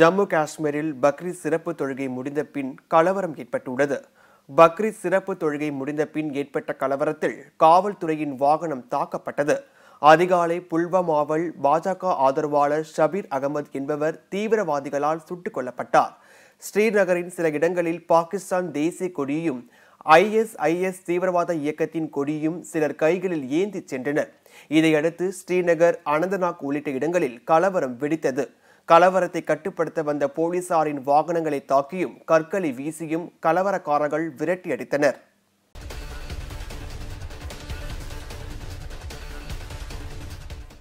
ஜம்மு காஷ்மீரில் பக்ரீத் சிறப்பு தொழுகை முடிந்த பின் கலவரம் ஏற்பட்டுள்ளது பக்ரீத் சிறப்பு தொழுகை முடிந்த பின் ஏற்பட்ட கலவரத்தில் காவல்துறையின் வாகனம் தாக்கப்பட்டது அதிகாலை புல்வாமாவில் பாஜக ஆதரவாளர் ஷபீர் அகமது என்பவர் தீவிரவாதிகளால் சுட்டுக் கொல்லப்பட்டார் ஸ்ரீநகரின் சில இடங்களில் பாகிஸ்தான் தேசிய கொடியையும் ஐஎஸ்ஐஎஸ் தீவிரவாத இயக்கத்தின் கொடியும் சிலர் கைகளில் ஏந்தி சென்றனர் இதையடுத்து ஸ்ரீநகர் அனந்தநாக் உள்ளிட்ட இடங்களில் கலவரம் வெடித்தது கலவரத்தை கட்டுப்படுத்த வந்த போலீசாரின் வாகனங்களை தாக்கியும் கற்களை வீசியும் கலவரக்காரர்கள் விரட்டியடித்தனர்